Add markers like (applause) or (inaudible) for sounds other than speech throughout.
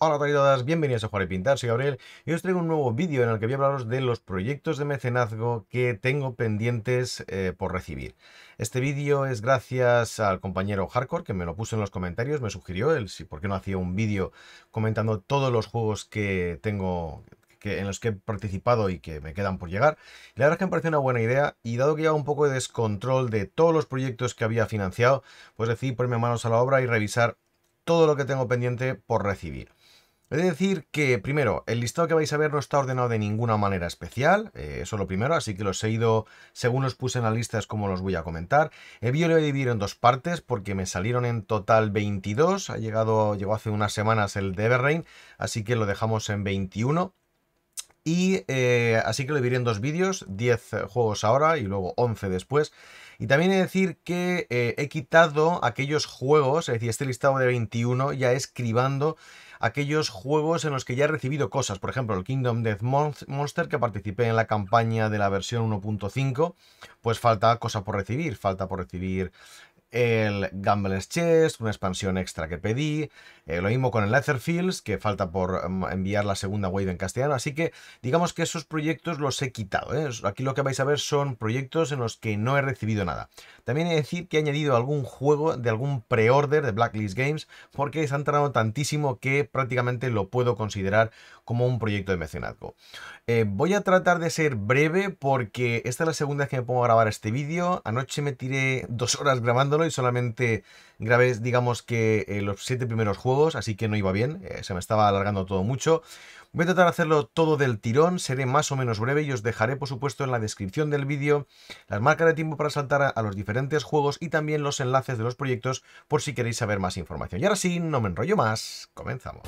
Hola a todas, bienvenidos a Jugar y Pintar, soy Gabriel y os traigo un nuevo vídeo en el que voy a hablaros de los proyectos de mecenazgo que tengo pendientes eh, por recibir. Este vídeo es gracias al compañero Hardcore que me lo puso en los comentarios, me sugirió él si por qué no hacía un vídeo comentando todos los juegos que tengo que, en los que he participado y que me quedan por llegar. La verdad es que me parece una buena idea y dado que ya un poco de descontrol de todos los proyectos que había financiado, pues decidí ponerme manos a la obra y revisar todo lo que tengo pendiente por recibir de decir que, primero, el listado que vais a ver no está ordenado de ninguna manera especial, eh, eso lo primero, así que los he ido, según los puse en la lista es como los voy a comentar. El vídeo lo he dividido en dos partes porque me salieron en total 22, ha llegado, llegó hace unas semanas el de Everrain, así que lo dejamos en 21. Y eh, así que lo dividiré en dos vídeos, 10 juegos ahora y luego 11 después. Y también he de decir que eh, he quitado aquellos juegos, es decir, este listado de 21 ya escribando aquellos juegos en los que ya he recibido cosas. Por ejemplo, el Kingdom Death Monster, que participé en la campaña de la versión 1.5, pues falta cosas por recibir. Falta por recibir el Gambler's Chest, una expansión extra que pedí, eh, lo mismo con el Leatherfields, que falta por mm, enviar la segunda wave en castellano, así que digamos que esos proyectos los he quitado. ¿eh? Aquí lo que vais a ver son proyectos en los que no he recibido nada. También he decir que he añadido algún juego de algún pre-order de Blacklist Games, porque se han tardado tantísimo que prácticamente lo puedo considerar como un proyecto de mecenazgo. Eh, voy a tratar de ser breve porque esta es la segunda vez que me pongo a grabar este vídeo. Anoche me tiré dos horas grabándolo y solamente grabé, digamos que, eh, los siete primeros juegos, así que no iba bien, eh, se me estaba alargando todo mucho. Voy a tratar de hacerlo todo del tirón, seré más o menos breve y os dejaré, por supuesto, en la descripción del vídeo las marcas de tiempo para saltar a, a los diferentes juegos y también los enlaces de los proyectos por si queréis saber más información. Y ahora sí, no me enrollo más, comenzamos.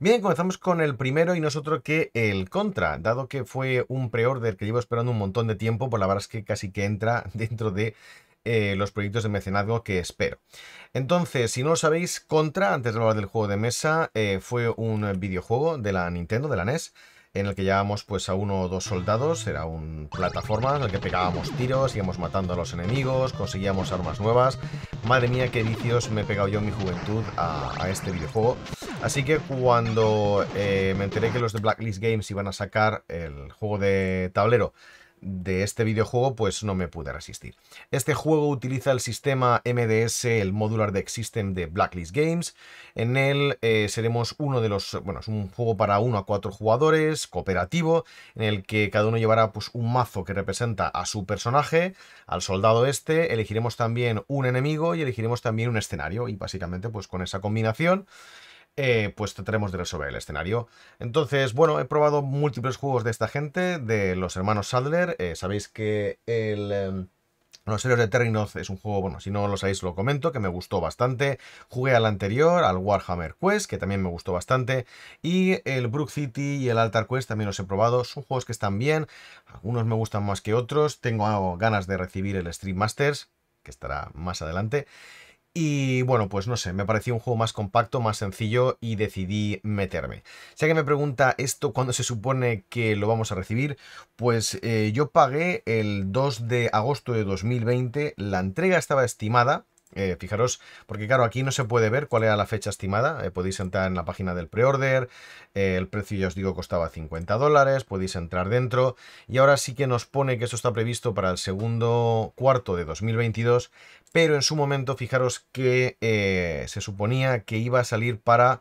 Bien, comenzamos con el primero y no es otro que el Contra, dado que fue un pre-order que llevo esperando un montón de tiempo, pues la verdad es que casi que entra (laughs) dentro de eh, los proyectos de mecenazgo que espero. Entonces, si no lo sabéis, Contra, antes de hablar del juego de mesa, eh, fue un videojuego de la Nintendo, de la NES, en el que llevábamos pues a uno o dos soldados, era un plataforma en el que pegábamos tiros, íbamos matando a los enemigos, conseguíamos armas nuevas. Madre mía, qué vicios me he pegado yo en mi juventud a este videojuego. Así que cuando eh, me enteré que los de Blacklist Games iban a sacar el juego de tablero de este videojuego, pues no me pude resistir. Este juego utiliza el sistema MDS, el Modular Deck System de Blacklist Games. En él eh, seremos uno de los... Bueno, es un juego para uno a cuatro jugadores, cooperativo, en el que cada uno llevará pues, un mazo que representa a su personaje, al soldado este, elegiremos también un enemigo y elegiremos también un escenario. Y básicamente pues con esa combinación eh, pues trataremos de resolver el escenario. Entonces, bueno, he probado múltiples juegos de esta gente, de los hermanos Sadler. Eh, sabéis que em, los Héroes de noz es un juego, bueno, si no lo sabéis lo comento, que me gustó bastante. Jugué al anterior, al Warhammer Quest, que también me gustó bastante. Y el Brook City y el Altar Quest también los he probado. Son juegos que están bien, algunos me gustan más que otros. Tengo ganas de recibir el Stream Masters, que estará más adelante. Y bueno, pues no sé, me pareció un juego más compacto, más sencillo y decidí meterme. Si alguien me pregunta esto cuándo se supone que lo vamos a recibir, pues eh, yo pagué el 2 de agosto de 2020, la entrega estaba estimada eh, fijaros, porque claro, aquí no se puede ver cuál era la fecha estimada. Eh, podéis entrar en la página del pre-order. Eh, el precio, ya os digo, costaba 50 dólares. Podéis entrar dentro. Y ahora sí que nos pone que esto está previsto para el segundo cuarto de 2022. Pero en su momento, fijaros que se suponía que iba a salir para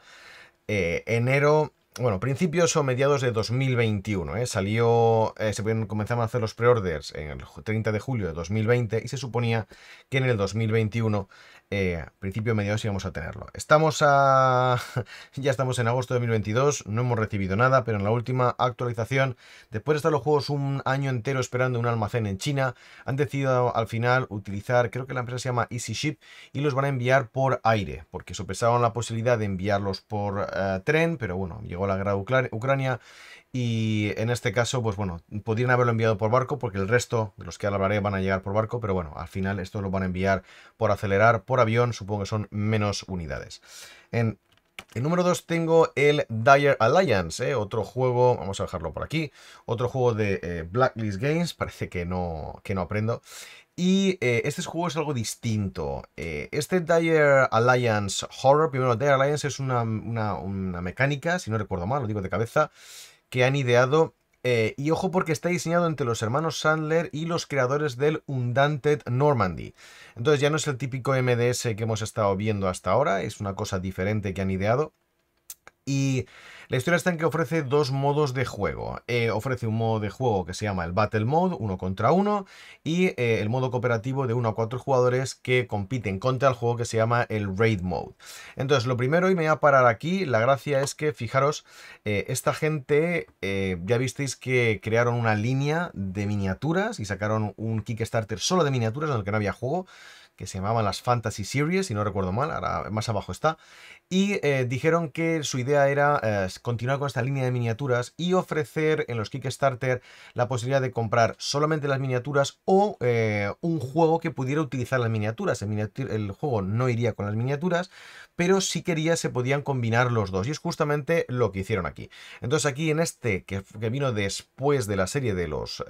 enero bueno, principios o mediados de 2021. ¿eh? Salió, eh, se comenzaron a hacer los preorders en el 30 de julio de 2020 y se suponía que en el 2021 eh, principio mediados íbamos a tenerlo. Estamos a... (laughs) ya estamos en agosto de 2022, no hemos recibido nada, pero en la última actualización, después de estar los juegos un año entero esperando un almacén en China, han decidido al final utilizar, creo que la empresa se llama EasyShip, y los van a enviar por aire, porque sopesaban la posibilidad de enviarlos por eh, tren, pero bueno, llegó la guerra de Ucrania y en este caso, pues bueno, podrían haberlo enviado por barco porque el resto de los que ahora hablaré van a llegar por barco, pero bueno, al final esto lo van a enviar por acelerar, por avión, supongo que son menos unidades. En el número 2 tengo el Dire Alliance, ¿eh? otro juego, vamos a dejarlo por aquí, otro juego de eh, Blacklist Games, (laughs) parece que no, que no aprendo. Y eh, este juego es algo distinto. este Dire Alliance Horror, primero, Dire Alliance es una, una mecánica, si no recuerdo mal, lo digo de cabeza, que han ideado. Eh, y ojo porque está diseñado entre los hermanos Sandler y los creadores del Undanted Normandy. Entonces ya no es el típico MDS que hemos estado viendo hasta ahora, es una cosa diferente que han ideado. Y la historia está en que ofrece dos modos de juego. Eh, ofrece un modo de juego que se llama el Battle Mode, uno contra uno, y eh, el modo cooperativo de uno a cuatro jugadores que compiten contra el juego que se llama el Raid Mode. Entonces, lo primero, y me voy a parar aquí, la gracia es que, fijaros, eh, esta gente, ya visteis que crearon una línea de miniaturas y sacaron un Kickstarter solo de miniaturas en el que no había juego que se llamaban las Fantasy Series, si no recuerdo mal, ahora más abajo está, y eh, dijeron que su idea era eh, continuar con esta línea de miniaturas y ofrecer en los Kickstarter la posibilidad de comprar solamente las miniaturas o eh, un juego que pudiera utilizar las miniaturas. El, juego no iría con las miniaturas, pero si quería se podían combinar los dos, y es justamente lo que hicieron aquí. Entonces aquí en este, que, vino después de la serie de los,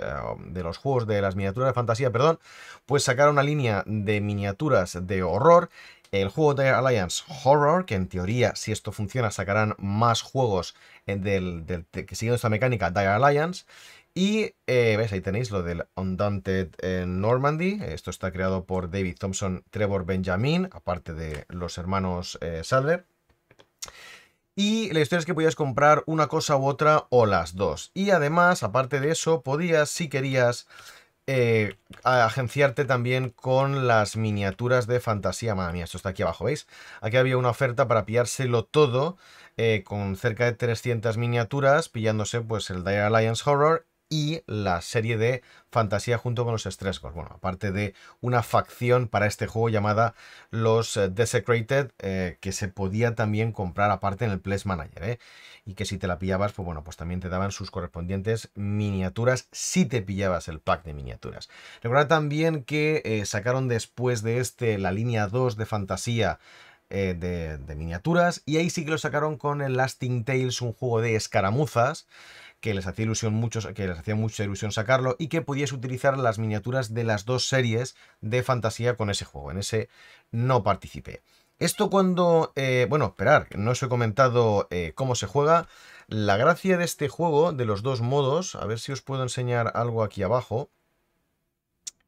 de los juegos de las miniaturas de fantasía, perdón, pues sacaron una línea de miniaturas miniaturas de horror, el juego de Alliance Horror, que en teoría, si esto funciona, sacarán más juegos eh, del, que siguiendo esta mecánica, Dire Alliance. Y eh, veis, ahí tenéis lo del Undaunted eh, Normandy. Esto está creado por David Thompson, Trevor Benjamin, aparte de los hermanos Salver, Y la historia es que podías comprar una cosa u otra o las dos. Y además, aparte de eso, podías, si querías, eh, agenciarte también con las miniaturas de fantasía. Madre mía, esto está aquí abajo, ¿veis? Aquí había una oferta para pillárselo todo, eh, con cerca de 300 miniaturas, pillándose pues el Dire Alliance Horror y la serie de fantasía junto con los estrescos. Bueno, aparte de una facción para este juego llamada los eh, Desecrated, eh, que se podía también comprar aparte en el Place Manager, ¿eh? y que si te la pillabas, pues bueno, pues también te daban sus correspondientes miniaturas si te pillabas el pack de miniaturas. Recordad también que eh, sacaron después de este la línea 2 de fantasía de, de, miniaturas. Y ahí sí que lo sacaron con el Lasting Tales, un juego de escaramuzas que les hacía ilusión muchos, que les hacía mucha ilusión sacarlo y que pudiese utilizar las miniaturas de las dos series de fantasía con ese juego. En ese no participé. Esto cuando... Eh, bueno, esperar, no os he comentado eh, cómo se juega. La gracia de este juego, de los dos modos, a ver si os puedo enseñar algo aquí abajo,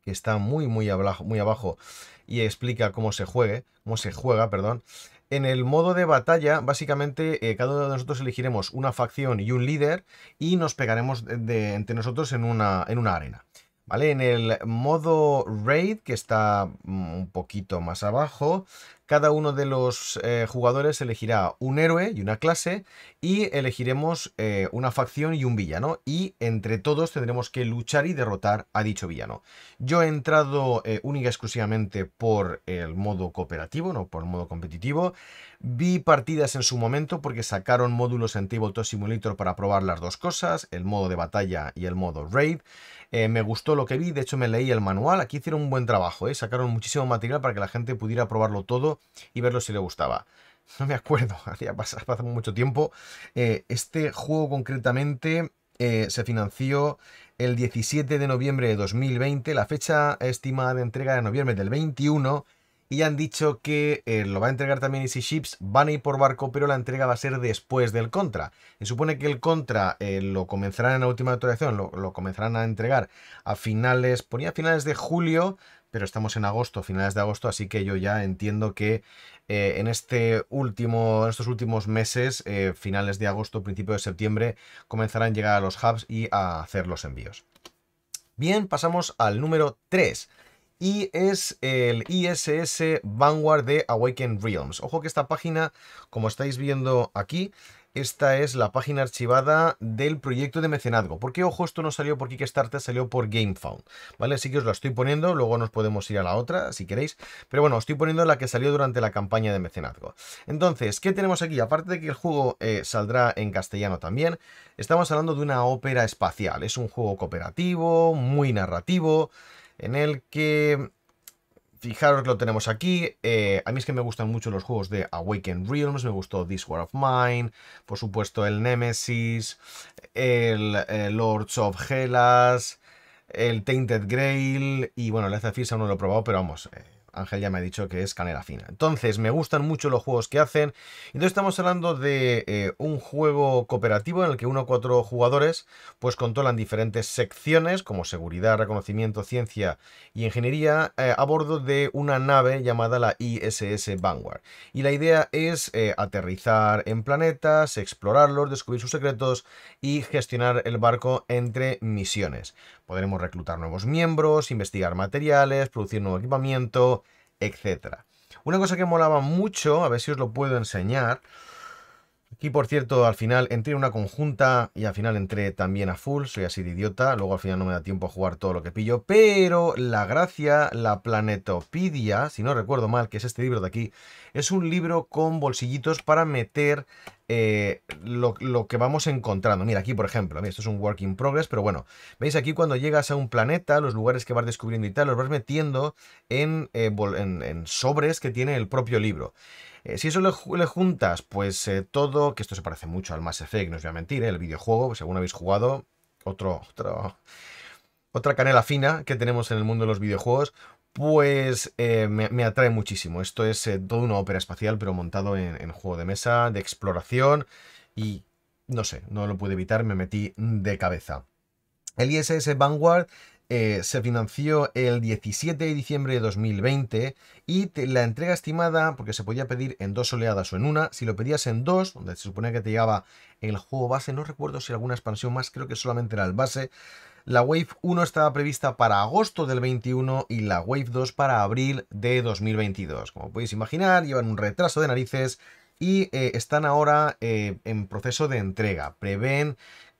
que está muy, muy abajo, muy abajo y explica cómo se juegue, cómo se juega, perdón. En el modo de batalla, básicamente, eh, cada uno de nosotros elegiremos una facción y un líder y nos pegaremos entre nosotros en una, en una arena. ¿Vale? En el modo raid, que está mm, un poquito más abajo, cada uno de los eh, jugadores elegirá un héroe y una clase y elegiremos eh, una facción y un villano y entre todos tendremos que luchar y derrotar a dicho villano. Yo he entrado eh, única y exclusivamente por el modo cooperativo, no por el modo competitivo. Vi partidas en su momento porque sacaron módulos en Tabletop Simulator para probar las dos cosas, el modo de batalla y el modo raid. Eh, me gustó lo que vi, de hecho me leí el manual. Aquí hicieron un buen trabajo, eh, sacaron muchísimo material para que la gente pudiera probarlo todo y verlo si le gustaba. (laughs) No me acuerdo, (laughs) hacía pasado mucho tiempo. Eh, este juego concretamente se financió el 17 de noviembre de 2020. La fecha estimada de entrega era noviembre del 21 y han dicho que eh, lo va a entregar también Easy Ships, van a ir por barco, pero la entrega va a ser después del Contra. Se supone que el Contra eh, lo comenzarán en la última actualización, lo, comenzarán a entregar a finales, ponía finales de julio, pero estamos en agosto, finales de agosto, así que yo ya entiendo que eh, en, este último, estos últimos meses, finales de agosto, principio de septiembre, comenzarán a llegar a los hubs y a hacer los envíos. Bien, pasamos al número 3 y es el ISS Vanguard de Awakened Realms. Ojo que esta página, como estáis viendo aquí, esta es la página archivada del proyecto de mecenazgo. qué, ojo, esto no salió por Kickstarter, salió por GameFound. ¿Vale? Así que os la estoy poniendo, luego nos podemos ir a la otra si queréis. Pero bueno, os estoy poniendo la que salió durante la campaña de mecenazgo. Entonces, ¿qué tenemos aquí? Aparte de que el juego eh, saldrá en castellano también, estamos hablando de una ópera espacial. Es un juego cooperativo, muy narrativo, en el que Fijaros que lo tenemos aquí. Eh, a mí es que me gustan mucho los juegos de Awaken Realms. Me gustó This War of Mine. Por supuesto, el Nemesis. El, eh, Lords of Hellas. El Tainted Grail. Y bueno, el aún no lo he probado, pero vamos. Eh, Ángel ya me ha dicho que es canela fina. Entonces, me gustan mucho los juegos que hacen. Entonces, estamos hablando de eh, un juego cooperativo en el que uno o cuatro jugadores pues controlan diferentes secciones como seguridad, reconocimiento, ciencia y ingeniería eh, a bordo de una nave llamada la ISS Vanguard. Y la idea es eh, aterrizar en planetas, explorarlos, descubrir sus secretos y gestionar el barco entre misiones. Podremos reclutar nuevos miembros, investigar materiales, producir nuevo equipamiento, etc. Una cosa que molaba mucho, a ver si os lo puedo enseñar. Aquí, por cierto, al final entré en una conjunta y al final entré también a full. Soy así de idiota. Luego al final no me da tiempo a jugar todo lo que pillo. Pero la gracia, la planetopedia, si no recuerdo mal, que es este libro de aquí, es un libro con bolsillitos para meter eh, lo, que vamos encontrando. Mira, aquí por ejemplo, esto es un work in progress, pero bueno, veis aquí cuando llegas a un planeta, los lugares que vas descubriendo y tal, los vas metiendo en, eh, sobres que tiene el propio libro. Eh, si eso le, juntas, pues todo, que esto se parece mucho al Mass Effect, no os voy a mentir, el videojuego, pues, según habéis jugado, otro, otro, otra canela fina que tenemos en el mundo de los videojuegos, pues eh, me, atrae muchísimo. Esto es todo eh, toda una ópera espacial, pero montado en, en, juego de mesa, de exploración y no sé, no lo pude evitar, me metí de cabeza. El ISS Vanguard eh, se financió el 17 de diciembre de 2020 y la entrega estimada, porque se podía pedir en dos oleadas o en una, si lo pedías en dos, donde se suponía que te llegaba el juego base, no recuerdo si alguna expansión más, creo que solamente era el base, la Wave 1 estaba prevista para agosto del 21 y la Wave 2 para abril de 2022. Como podéis imaginar, llevan un retraso de narices y eh, están ahora eh, en proceso de entrega. Prevén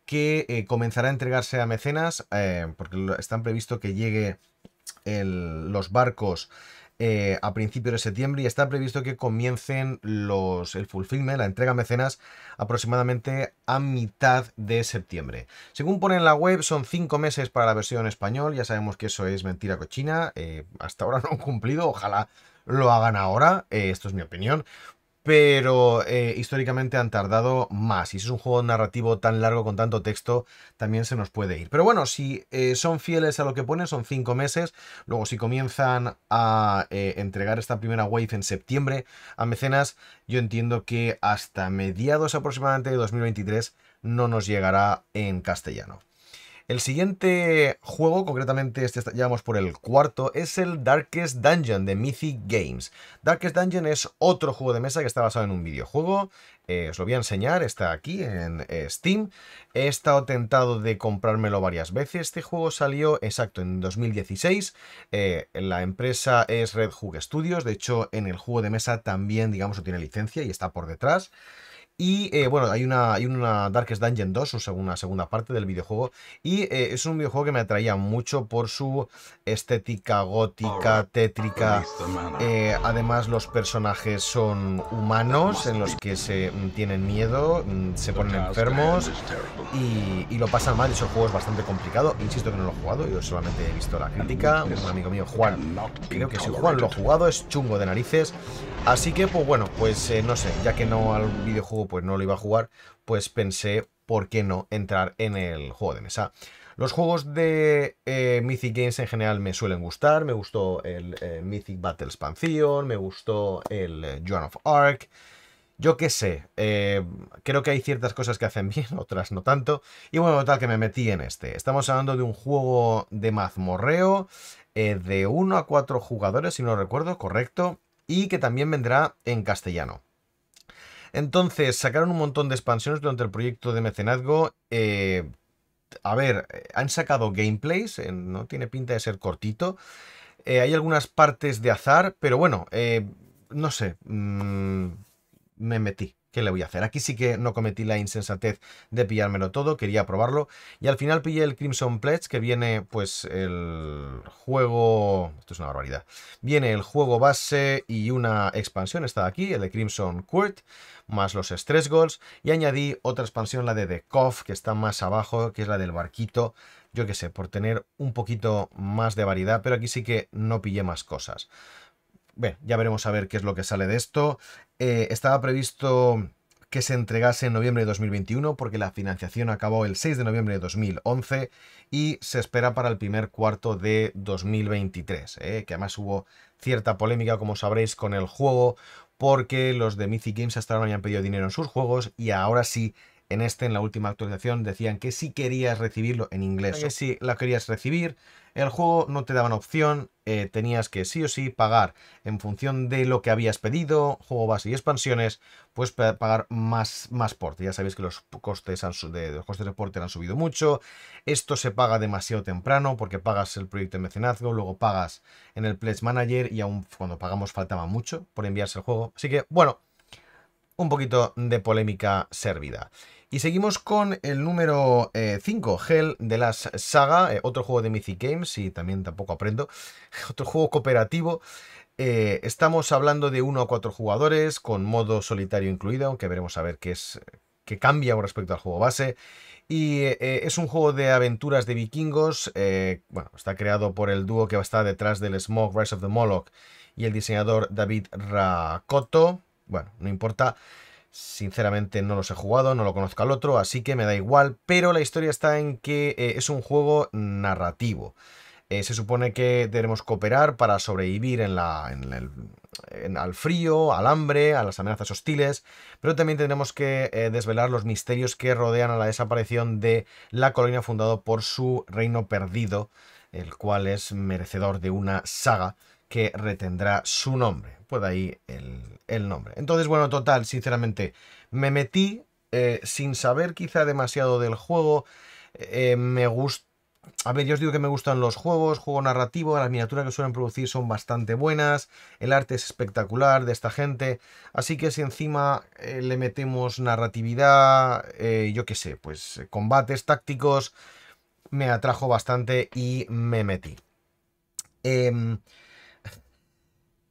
que eh, comenzará a entregarse a mecenas, eh, porque están previsto que llegue los barcos eh, a principios de septiembre y está previsto que comiencen los, el filme la entrega a mecenas, aproximadamente a mitad de septiembre. Según pone en la web, son cinco meses para la versión español, ya sabemos que eso es mentira cochina, hasta ahora (laughs) no han cumplido, ojalá lo hagan ahora, esto es mi opinión, pero eh, históricamente han tardado más. Y si es un juego narrativo tan largo con tanto texto, también se nos puede ir. Pero bueno, si eh, son fieles a lo que pone, son cinco meses. Luego, si comienzan a eh, entregar esta primera wave en septiembre a mecenas, yo entiendo que hasta mediados aproximadamente de 2023 no nos llegará en castellano. El siguiente juego, concretamente este ya por el cuarto, es el Darkest Dungeon de Mythic Games. Darkest Dungeon es otro juego de mesa que está basado en un videojuego. Eh, os lo voy a enseñar, está aquí en eh, Steam. He estado tentado de comprármelo varias veces. Este juego salió exacto en 2016. Eh, la empresa es Red Hook Studios. De hecho, en el juego de mesa también, digamos, tiene licencia y está por detrás. Y eh, bueno, hay una, hay una Darkest Dungeon 2, una segunda parte del videojuego. Y eh, es un videojuego que me atraía mucho por su estética gótica, tétrica. Eh, además, los personajes son humanos en los que se mm, tienen miedo, mm, se ponen enfermos y, lo pasan mal. Es un juego es bastante complicado. Insisto que no lo he jugado, yo solamente he visto la crítica. Un amigo mío, Juan, creo que si Juan lo ha jugado, es chungo de narices. Así que, pues bueno, pues no sé, ya que no al videojuego pues no lo iba a jugar, pues pensé, ¿por qué no entrar en el juego de mesa? Los juegos de eh, Mythic Games en general me suelen gustar. Me gustó el eh, Mythic Battles Pantheon, me gustó el eh, Joan of Arc. Yo qué sé, creo que hay ciertas cosas que hacen (laughs) bien, otras no tanto. Y bueno, tal que me metí en este. Estamos hablando de un juego de mazmorreo de 1 a 4 jugadores, si no recuerdo, correcto. Y que también vendrá en castellano. Entonces, sacaron un montón de expansiones durante el proyecto de mecenazgo. Eh, a ver, han sacado gameplays, eh, no tiene pinta de ser cortito. Eh, hay algunas partes de azar, pero bueno, no sé, mm, me metí. ¿Qué le voy a hacer? Aquí sí que no cometí la insensatez de pillármelo todo, quería probarlo. Y al final pillé el Crimson Pledge, que viene pues el juego... Esto es una barbaridad. Viene el juego base y una expansión, está aquí, el de Crimson Court, más los Stress Goals. Y añadí otra expansión, la de The Cough que está más abajo, que es la del barquito. Yo qué sé, por tener un poquito más de variedad, pero aquí sí que no pillé más cosas ya veremos a ver qué es lo que sale de esto. Eh, estaba previsto que se entregase en noviembre de 2021 porque la financiación acabó el 6 de noviembre de 2011 y se espera para el primer cuarto de 2023, eh, que además hubo cierta polémica, como sabréis, con el juego porque los de Mythic Games hasta ahora no habían pedido dinero en sus juegos y ahora sí en este, en la última actualización, decían que si querías recibirlo en inglés, si la querías recibir, el juego no te daban opción, eh, tenías que sí o sí pagar en función de lo que habías pedido, juego base y expansiones, pues pagar más, más porte. Ya sabéis que los costes, de, los costes de porte han subido mucho. Esto se paga demasiado temprano porque pagas el proyecto de mecenazgo, luego pagas en el Pledge Manager y aún cuando pagamos faltaba mucho por enviarse el juego. Así que, bueno, un poquito de polémica servida. Y seguimos con el número 5, eh, Hell de la Saga, eh, otro juego de Mythic Games, y también tampoco aprendo, (laughs) otro juego cooperativo. Eh, estamos hablando de uno a cuatro jugadores, con modo solitario incluido, aunque veremos a ver qué es qué cambia con respecto al juego base. Y es un juego de aventuras de vikingos. bueno, está creado por el dúo que va estar detrás del Smoke, Rise of the Moloch y el diseñador David Rakoto. Bueno, no importa. Sinceramente no los he jugado, no lo conozco al otro, así que me da igual, pero la historia está en que eh, es un juego narrativo. Eh, se supone que que cooperar para sobrevivir en la, en el, al frío, al hambre, a las amenazas hostiles, pero también tenemos que eh, desvelar los misterios que rodean a la desaparición de la colonia fundada por su reino perdido, el cual es merecedor de una saga que retendrá su nombre. Pues ahí el, nombre. Entonces, bueno, total, sinceramente, me metí eh, sin saber quizá demasiado del juego. Eh, me gusta... A ver, yo os digo que me gustan los juegos, juego narrativo, las miniaturas que suelen producir son bastante buenas, el arte es espectacular de esta gente, así que si encima eh, le metemos narratividad, yo qué sé, pues combates tácticos, me atrajo bastante y me metí. Em,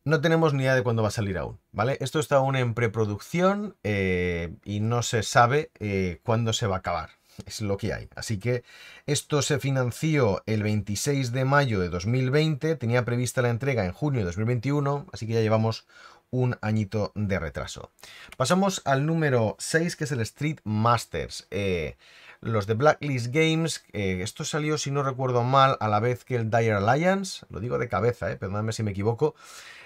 no tenemos ni idea de cuándo va a salir aún, ¿vale? Esto está aún en preproducción eh, y no se sabe eh, cuándo se va a acabar. Es lo que hay. Así que esto se financió el 26 de mayo de 2020, tenía prevista la entrega en junio de 2021, así que ya llevamos un añito de retraso. Pasamos al número 6, que es el Street Masters. Eh, los de Blacklist Games. Eh, esto salió, si no recuerdo mal, a la vez que el Dire Alliance. Lo digo de cabeza, eh, perdóname si me equivoco.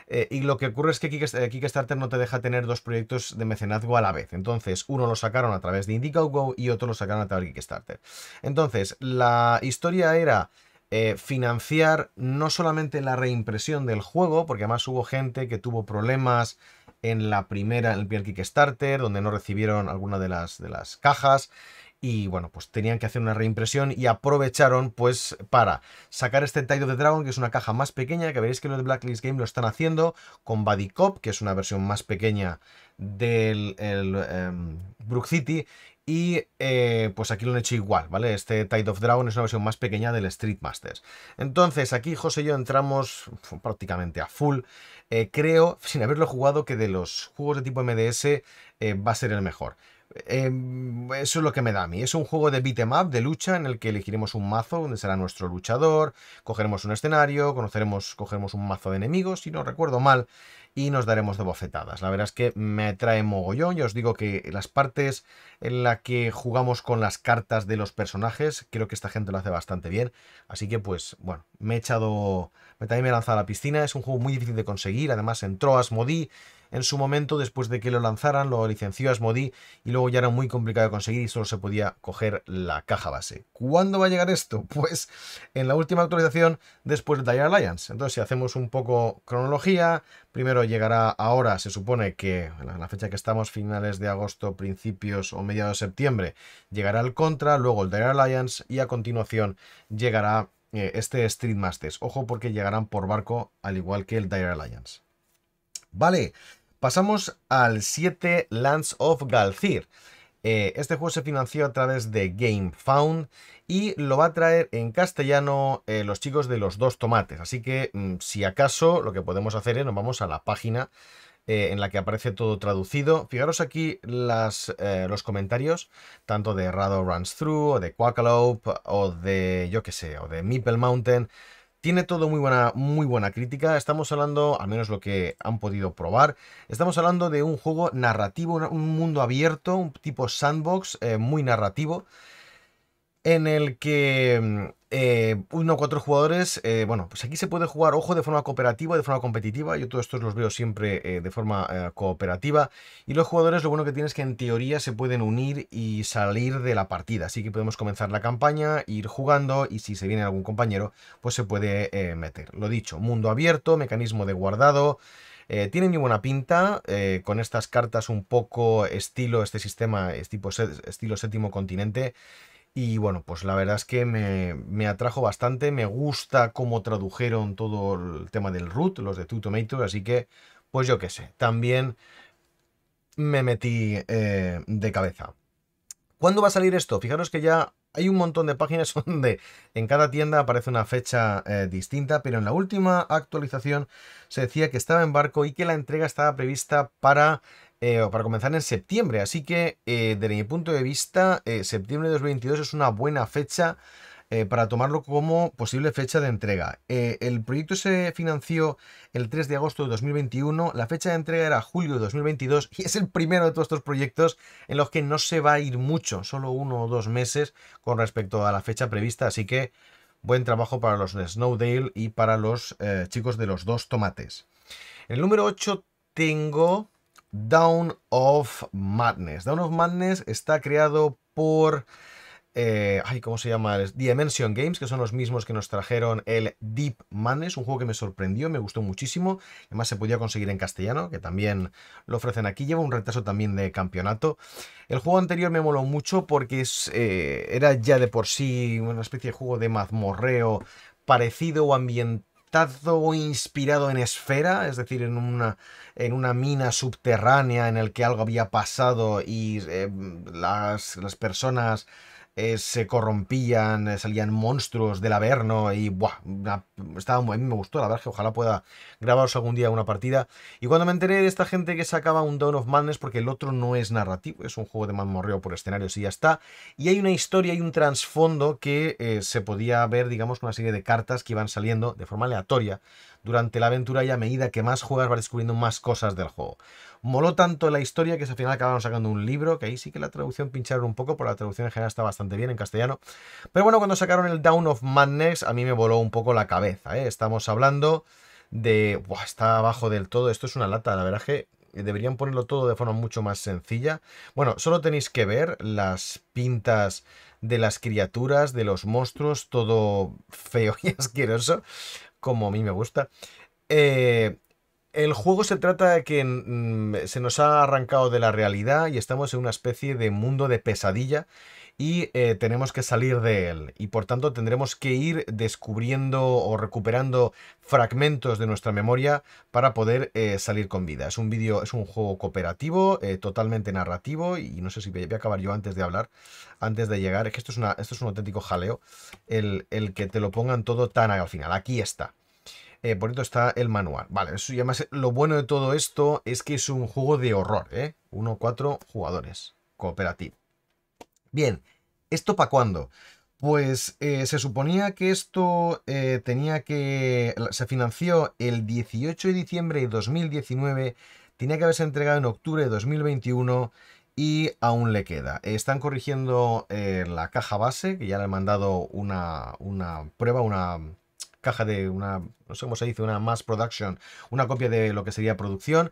Eh, y lo que ocurre es que Kickstarter no te deja tener dos proyectos de mecenazgo a la vez. Entonces, uno lo sacaron a través de Indiegogo y otro lo sacaron a través de Kickstarter. Entonces, la historia era... financiar no solamente la reimpresión del juego, porque además hubo gente que tuvo problemas en la primera, en el primer Kickstarter, donde no recibieron alguna de las, de las cajas, y bueno, pues tenían que hacer una reimpresión y aprovecharon pues para sacar este Tide of the Dragon, que es una caja más pequeña, que veréis que los de Blacklist Game lo están haciendo con Buddy Cop, que es una versión más pequeña del em, Brook City, y eh, pues aquí lo han hecho igual, ¿vale? Este Tide of Dragon es una versión más pequeña del Street Masters. Entonces, aquí José y yo entramos prácticamente a full. Eh, creo, sin haberlo jugado, que de los juegos de tipo MDS eh, va a ser el mejor. Em, eso es lo que me da a mí. Es un juego de em up, de lucha, en el que elegiremos un mazo donde será nuestro luchador, cogeremos un escenario, conoceremos, cogeremos un mazo de enemigos, si no recuerdo mal, y nos daremos de bofetadas. La verdad es que me trae mogollón. yo os digo que las partes en las que jugamos con las cartas de los personajes, creo que esta gente lo hace bastante bien. Así que, pues, bueno, me he echado. También me he lanzado a la piscina. Es un juego muy difícil de conseguir. Además, entró Asmodi en su momento, después de que lo lanzaran, lo licenció Asmodee y luego ya era muy complicado de conseguir y solo se podía coger la caja base. ¿Cuándo va a llegar esto? (laughs) Pues en la última actualización después de Dire Alliance. Entonces, si hacemos un poco cronología, primero llegará ahora, se supone que en la fecha que estamos, finales de agosto, principios o mediados de septiembre, llegará el Contra, luego el Dire Alliance y a continuación llegará eh, este Street Masters. Ojo porque llegarán por barco al igual que el Dire Alliance. Vale, Pasamos al 7 Lands of Galthir. Eh, este juego se financió a través de GameFound y lo va a traer en castellano eh, los chicos de los dos tomates. Así que mm, si acaso lo que podemos hacer es nos vamos a la página eh, en la que aparece todo traducido. Fijaros aquí los comentarios, tanto de Rado Runs Through, o de Quackalope, o de yo qué sé, o de Meeple Mountain. Tiene todo muy buena, muy buena crítica. Estamos hablando, al menos lo que han podido probar, estamos hablando de un juego narrativo, un mundo abierto, un tipo sandbox eh, muy narrativo en el que mm, eh, uno o cuatro jugadores, eh, bueno, pues aquí se puede jugar, ojo, de forma cooperativa de forma competitiva. Yo todos estos los veo siempre eh, de forma cooperativa. Y los jugadores lo bueno que tienen es que en teoría se pueden unir y salir de la partida. Así que podemos comenzar la campaña, ir jugando y si se viene algún compañero, pues se puede meter. Lo dicho, mundo abierto, mecanismo de guardado. tiene muy buena pinta, con estas cartas un poco estilo, este sistema, es tipo estilo séptimo continente, y bueno, pues la verdad es que me, atrajo bastante, me gusta cómo tradujeron todo el tema del root, los de Two Tomatoes, así que, pues yo qué sé, también me metí eh, de cabeza. ¿Cuándo va a salir esto? Fijaros que ya hay un montón de páginas (laughs) donde en cada tienda aparece una fecha eh, distinta, pero en la última actualización se decía que estaba en barco y que la entrega estaba prevista para eh, para comenzar en septiembre. Así que, eh, desde mi punto de vista, eh, septiembre de 2022 es una buena fecha para tomarlo como posible fecha de entrega. el proyecto se financió el 3 de agosto de 2021, la fecha de entrega era julio de 2022 y es el primero de todos estos proyectos en los que no se va a ir mucho, solo uno o dos meses con respecto a la fecha prevista, así que buen trabajo para los de Snowdale y para los chicos de los dos tomates. El número 8 tengo Down of Madness. Down of Madness está creado por... Eh, ay, ¿cómo se llama? Dimension Games, que son los mismos que nos trajeron el Deep Madness, un juego que me sorprendió, me gustó muchísimo. Además, se podía conseguir en castellano, que también lo ofrecen aquí. Lleva un retraso también de campeonato. El juego anterior me moló mucho porque es, eh, era ya de por sí una especie de juego de mazmorreo parecido o ambiental inspirado en esfera, es decir, en una, en una mina subterránea en el que algo había pasado y eh, las personas eh, se corrompían, eh, salían monstruos del Averno y buah, estaba, a mí me gustó, la verdad que ojalá pueda grabaros algún día una partida. Y cuando me enteré de esta gente que sacaba un Dawn of Madness, porque el otro no es narrativo, es un juego de mazmorreo por escenarios y ya está, y hay una historia y un trasfondo que eh, se podía ver, digamos, con una serie de cartas que iban saliendo de forma aleatoria durante la aventura y a medida que más juegas vas descubriendo más cosas del juego. Moló tanto la historia que al final acabaron sacando un libro, que ahí sí que la traducción pincharon un poco, pero la traducción en general está bastante bien en castellano. Pero bueno, cuando sacaron el Down of Madness, a mí me voló un poco la cabeza, ¿eh? Estamos hablando de... Buah, está abajo del todo, esto es una lata, la verdad es que deberían ponerlo todo de forma mucho más sencilla. Bueno, solo tenéis que ver las pintas de las criaturas, de los monstruos, todo feo y (laughs) asqueroso, como a mí me gusta. Eh, el juego se trata de que mm, se nos ha arrancado de la realidad y estamos en una especie de mundo de pesadilla y eh, tenemos que salir de él. Y por tanto tendremos que ir descubriendo o recuperando fragmentos de nuestra memoria para poder eh, salir con vida. Es un vídeo, es un juego cooperativo, eh, totalmente narrativo, y no sé si voy a acabar yo antes de hablar, antes de llegar. Es que esto es, un auténtico jaleo, el que te lo pongan todo tan al final. Aquí está. Eh, por esto está el manual. Vale, eso, y además lo bueno de todo esto es que es un juego de horror, ¿eh? cuatro jugadores, cooperativo. Bien, ¿esto para cuándo? Pues eh, se suponía que esto eh, tenía que... se financió el 18 de diciembre de 2019, tenía que haberse entregado en octubre de 2021 y aún le queda. Están corrigiendo la caja base, que ya le han mandado una, una prueba, una, caja de una, no sé cómo se dice, una mass production, una copia de lo que sería producción.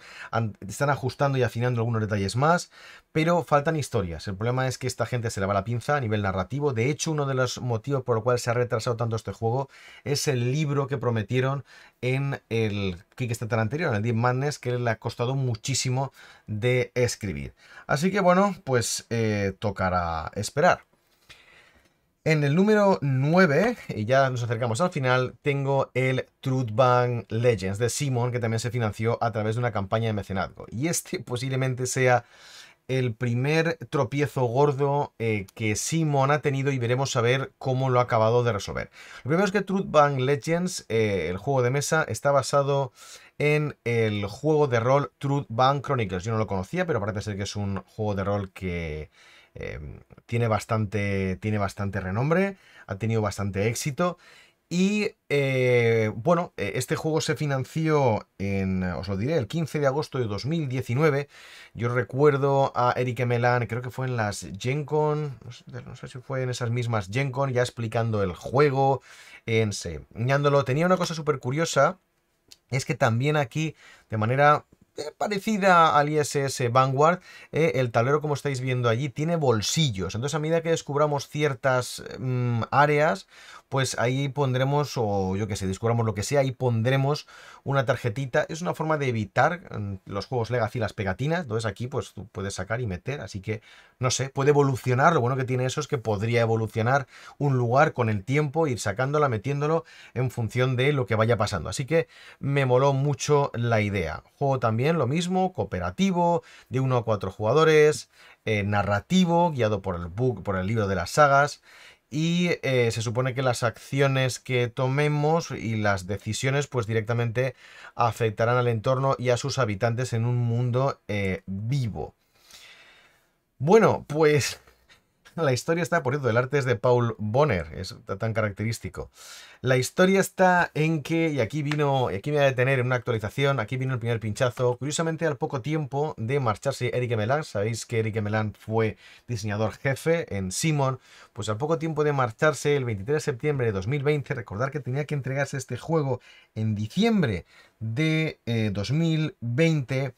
Están ajustando y afinando algunos detalles más, pero faltan historias. El problema es que esta gente se le va la pinza a nivel narrativo. De hecho, uno de los motivos por los cuales se ha retrasado tanto este juego es el libro que prometieron en el Kickstarter anterior, en el Deep Madness, que le ha costado muchísimo de escribir. Así que bueno, pues eh, tocará esperar. En el número 9, y ya nos acercamos al final, tengo el Truth Bank Legends de Simon, que también se financió a través de una campaña de mecenazgo. Y este (laughs) posiblemente sea el primer tropiezo gordo eh, que Simon ha tenido y veremos a ver cómo lo ha acabado de resolver. Lo primero es que Truth Bank Legends, eh, el juego de mesa, está basado en el juego de rol Truth Bank Chronicles. Yo no lo conocía, pero parece ser que es un juego de rol que Em, tiene, bastante, tiene bastante renombre, ha tenido bastante éxito. Y eh, bueno, e, este juego se financió en, os lo diré, el 15 de agosto de 2019. Yo recuerdo a Eric Melan, creo que fue en las GenCon, no sé, no sé si fue en esas mismas GenCon, ya explicando el juego, enseñándolo. Tenía una cosa súper curiosa, es que también aquí, de manera eh, parecida al ISS eh, Vanguard, eh, el tablero como estáis viendo allí tiene bolsillos. Entonces a medida que descubramos ciertas mm, áreas pues ahí pondremos, o yo que sé, descubramos lo que sea, ahí pondremos una tarjetita. Es una forma de evitar mm, los juegos Legacy las pegatinas. Entonces aquí pues tú puedes sacar y meter. Así que, no sé, puede evolucionar. Lo bueno que tiene eso es que podría evolucionar un lugar con el tiempo, ir sacándola, metiéndolo en función de lo que vaya pasando. Así que me moló mucho la idea. Juego también lo mismo, cooperativo, de uno a cuatro jugadores, eh, narrativo, guiado por el, book, por el libro de las sagas y eh, se supone que las acciones que tomemos y las decisiones pues directamente afectarán al entorno y a sus habitantes en un mundo eh, vivo. Bueno, pues la historia está, por cierto, el arte es de Paul Bonner, es tan característico. La historia está en que, y aquí vino, aquí me voy a detener en una actualización, aquí vino el primer pinchazo, curiosamente al poco tiempo de marcharse Eric Melan, sabéis que Eric Melan fue diseñador jefe en Simon, pues al poco tiempo de marcharse, el 23 de septiembre de 2020, recordar que tenía que entregarse este juego en diciembre de 2020, eh,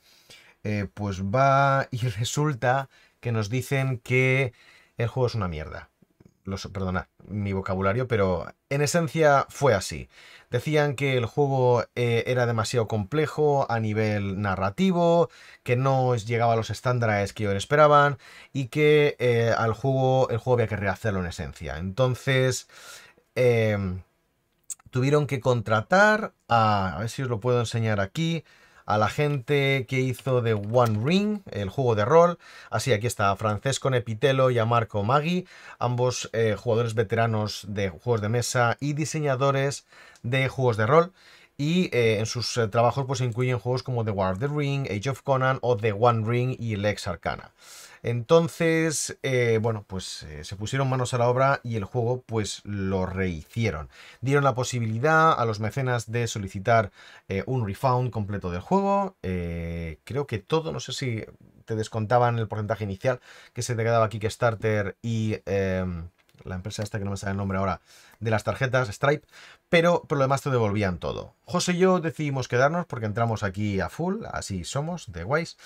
eh, pues va y resulta que nos dicen que el juego es una mierda. perdona mi vocabulario, pero en esencia fue así. Decían que el juego eh, era demasiado complejo a nivel narrativo, que no llegaba a los estándares que ellos esperaban y que eh, al juego, el juego había que rehacerlo en esencia. Entonces, eh, tuvieron que contratar a, a ver si os lo puedo enseñar aquí, a la gente que hizo The One Ring, el juego de rol. Así, aquí está Francesco Nepitelo y a Marco Maggi, ambos eh, jugadores veteranos de juegos de mesa y diseñadores de juegos de rol. Y eh, en sus eh, trabajos pues incluyen juegos como The War of the Ring, Age of Conan o The One Ring y Lex Arcana. Entonces, eh, bueno, pues eh, se pusieron manos a la obra y el juego pues lo rehicieron. Dieron la posibilidad a los mecenas de solicitar eh, un refund completo del juego. creo que todo, no sé si te descontaban el porcentaje inicial que se te quedaba Kickstarter y em, la empresa esta que no me sale el nombre ahora, de las tarjetas Stripe, pero por lo demás te devolvían todo. José y yo decidimos quedarnos porque entramos aquí a full, así somos, de guays,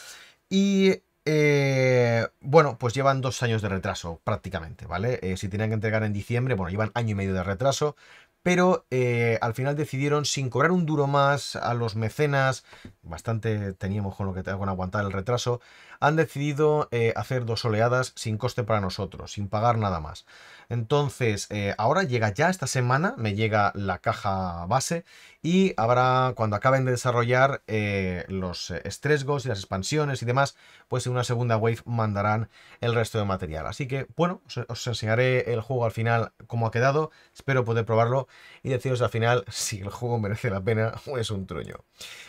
y eh, bueno, pues llevan dos años de retraso prácticamente, ¿vale? Eh, si tenían que entregar en diciembre, bueno, llevan año y medio de retraso, pero eh, al final decidieron, sin cobrar un duro más a los mecenas, bastante teníamos con lo que con aguantar el retraso, han decidido eh, hacer dos oleadas sin coste para nosotros, sin pagar nada más. Entonces, eh, ahora llega ya esta semana, me llega la caja base y habrá, cuando acaben de desarrollar eh, los estresgos y las expansiones y demás, pues en una segunda wave mandarán el resto de material. Así que, bueno, os, enseñaré el juego al final cómo ha quedado, espero poder probarlo y deciros al final (laughs) si el juego merece la pena o es un truño.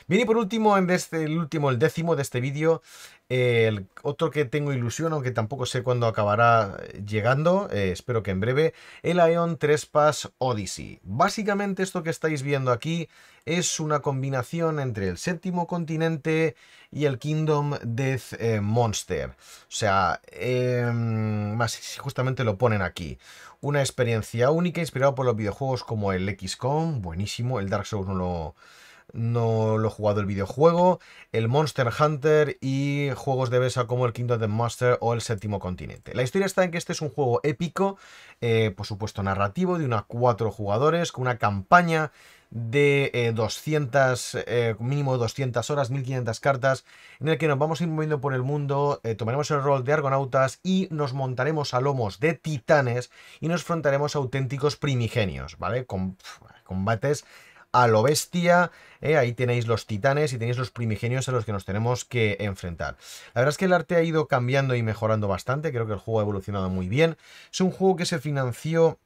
Bien, y por último, en este, último, el décimo de este vídeo, el otro que tengo ilusión, aunque tampoco sé cuándo acabará eh, llegando, eh, espero que en breve, el Ion 3 Pass Odyssey. Básicamente esto que estáis viendo aquí es una combinación entre el séptimo continente y el Kingdom Death eh, Monster. O sea, em, más justamente lo ponen aquí. Una experiencia única inspirada por los videojuegos como el XCOM, buenísimo, el Dark Souls lo no lo he jugado el videojuego, el Monster Hunter y juegos de besa como el Kingdom of the Monster o el Séptimo Continente. La historia está en que este es un juego épico, eh, por supuesto narrativo, de unas cuatro jugadores, con una campaña de 200, eh, eh, mínimo 200 horas, 1500 cartas, en el que nos vamos a ir moviendo por el mundo, tomaremos el rol de argonautas y nos montaremos a lomos de titanes y nos enfrentaremos a auténticos primigenios, ¿vale? Con combates a lo bestia. Eh, ahí tenéis los titanes y tenéis los primigenios a los que nos tenemos que enfrentar. La verdad es que el arte ha ido cambiando y mejorando bastante. Creo que el juego ha evolucionado muy bien. Es un juego que se financió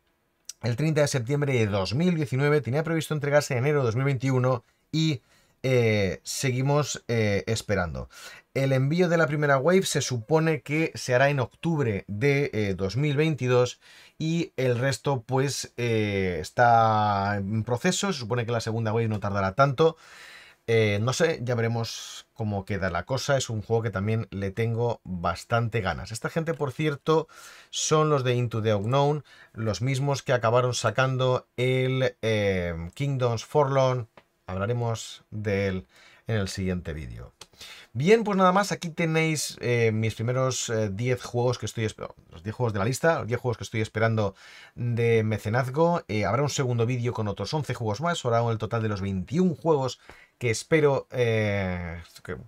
el 30 de septiembre de 2019. Tenía previsto entregarse en enero de 2021 y eh, seguimos eh, esperando. El envío de la primera wave se supone que se hará en octubre de 2022 eh, y el resto pues está en proceso. Se supone que la segunda wave no tardará tanto. no sé, ya veremos cómo queda la cosa. Es un juego que también le tengo bastante ganas. Esta gente, por cierto, son los de Into the Unknown, los mismos que acabaron sacando el Kingdoms Forlorn, Hablaremos de él en el siguiente vídeo. Bien, pues nada más, aquí tenéis eh, mis primeros 10 eh, juegos que estoy los 10 juegos de la lista, los 10 juegos que estoy esperando de mecenazgo. Eh, habrá un segundo vídeo con otros 11 juegos más, ahora el total de los 21 juegos que espero que,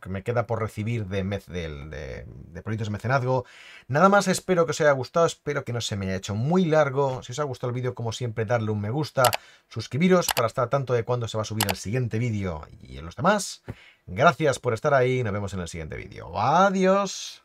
me queda por recibir de, de, proyectos de mecenazgo. Nada más espero que os haya gustado, espero que no se me haya hecho muy largo. Si os ha gustado el vídeo, como siempre, darle un me gusta, suscribiros para estar tanto de cuándo se va a subir el siguiente vídeo y en los demás. Gracias por estar ahí nos vemos en el siguiente vídeo. Adiós.